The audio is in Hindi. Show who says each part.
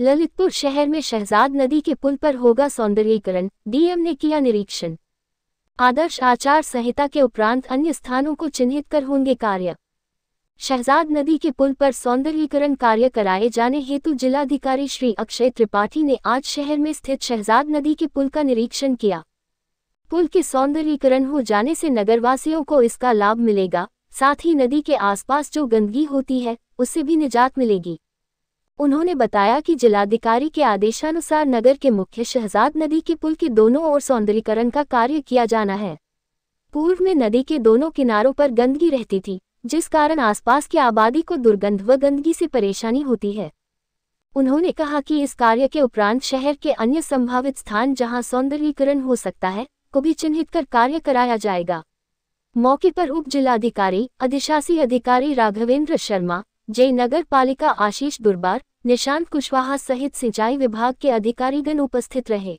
Speaker 1: ललितपुर शहर में शहजाद नदी के पुल पर होगा सौंदर्यीकरण डीएम ने किया निरीक्षण आदर्श आचार संहिता के उपरांत अन्य स्थानों को चिन्हित कर होंगे कार्य शहजाद नदी के पुल पर सौंदर्यीकरण कार्य कराए जाने हेतु जिलाधिकारी श्री अक्षय त्रिपाठी ने आज शहर में स्थित शहजाद नदी के पुल का निरीक्षण किया पुल के सौंदर्यीकरण हो जाने से नगरवासियों को इसका लाभ मिलेगा साथ ही नदी के आसपास जो गंदगी होती है उससे भी निजात मिलेगी उन्होंने बताया कि जिलाधिकारी के आदेशानुसार नगर के मुख्य शहजाद नदी के पुल के दोनों ओर सौंदर्यीकरण का कार्य किया जाना है पूर्व में नदी के दोनों किनारों पर गंदगी रहती थी जिस कारण आसपास की आबादी को दुर्गंध व गंदगी से परेशानी होती है उन्होंने कहा कि इस कार्य के उपरांत शहर के अन्य संभावित स्थान जहां सौंदर्यीकरण हो सकता है को भी चिन्हित कर कार्य कराया जाएगा मौके पर उप जिलाधिकारी अधिशासी अधिकारी राघवेंद्र शर्मा जय नगर पालिका आशीष दुर्बार निशांत कुशवाहा सहित सिंचाई विभाग के अधिकारीगण उपस्थित रहे